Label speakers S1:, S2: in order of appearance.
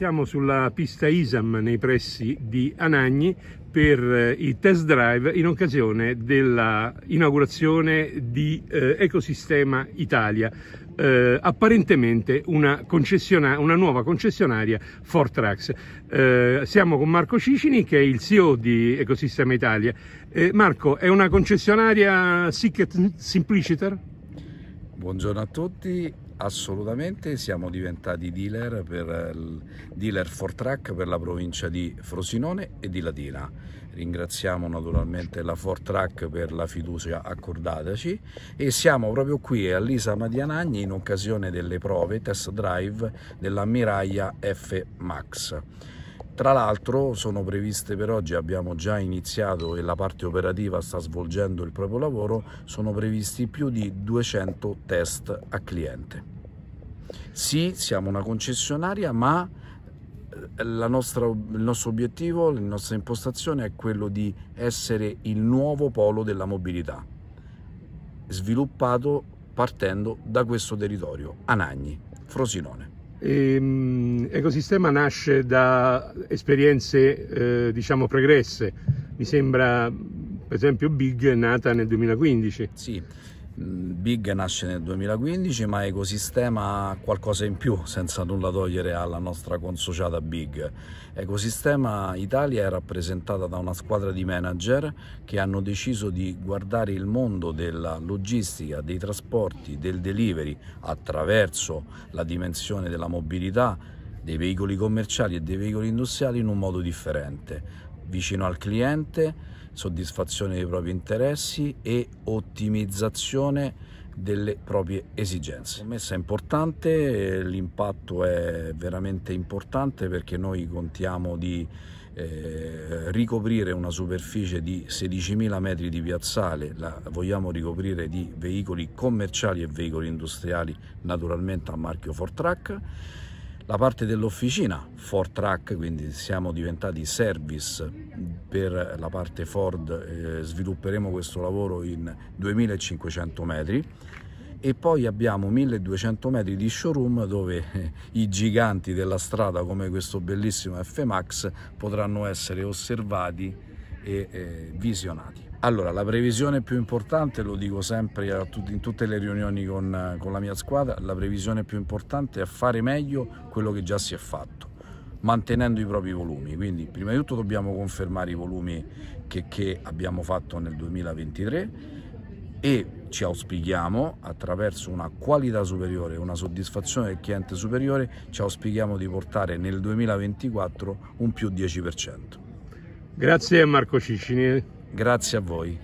S1: Siamo sulla pista ISAM nei pressi di Anagni per eh, i test drive in occasione dell'inaugurazione di eh, Ecosistema Italia, eh, apparentemente una, una, nuova concessionaria Fortrax. Eh, siamo con Marco Cicini che è il CEO di Ecosistema Italia. Eh, Marco, è una concessionaria Sicket Simpliciter? Buongiorno
S2: a tutti, assolutamente siamo diventati dealer, per, dealer for track per la provincia di Frosinone e di Latina. Ringraziamo naturalmente la for track per la fiducia accordataci e siamo proprio qui a Lisa Madianagni in occasione delle prove test drive dell'ammiraglia F Max. Tra l'altro sono previste per oggi, abbiamo già iniziato e la parte operativa sta svolgendo il proprio lavoro, sono previsti più di 200 test a cliente. Sì, siamo una concessionaria, ma eh, nostra, il nostro obiettivo, la nostra impostazione è quello di essere il nuovo polo della mobilità, sviluppato partendo da questo territorio, Anagni, Frosinone.
S1: Ehm ecosistema nasce da esperienze eh, diciamo pregresse, mi sembra per esempio Big è nata nel 2015. Sì.
S2: Mm, Big nasce nel 2015 ma Ecosistema ha qualcosa in più senza nulla togliere alla nostra consociata Big. Ecosistema Italia è rappresentata da una squadra di manager che hanno deciso di guardare il mondo della logistica, dei trasporti, del delivery attraverso la dimensione della mobilità dei veicoli commerciali e dei veicoli industriali in un modo differente, vicino al cliente, soddisfazione dei propri interessi e ottimizzazione delle proprie esigenze. La messa è importante, l'impatto è veramente importante perché noi contiamo di eh, ricoprire una superficie di 16.000 metri di piazzale, la vogliamo ricoprire di veicoli commerciali e veicoli industriali naturalmente a marchio Fortrack la parte dell'officina Ford Track, quindi siamo diventati service per la parte Ford, eh, svilupperemo questo lavoro in 2500 metri e poi abbiamo 1200 metri di showroom dove eh, i giganti della strada come questo bellissimo F-Max potranno essere osservati e eh, visionati. Allora, la previsione più importante, lo dico sempre in tutte le riunioni con, con, la mia squadra, la previsione più importante è fare meglio quello che già si è fatto, mantenendo i propri volumi. Quindi prima di tutto dobbiamo confermare i volumi che, che abbiamo fatto nel 2023 e ci auspichiamo attraverso una qualità superiore, una soddisfazione del cliente superiore, ci auspichiamo di portare nel 2024 un più 10%.
S1: Grazie Marco Ciccini. Grazie
S2: a voi.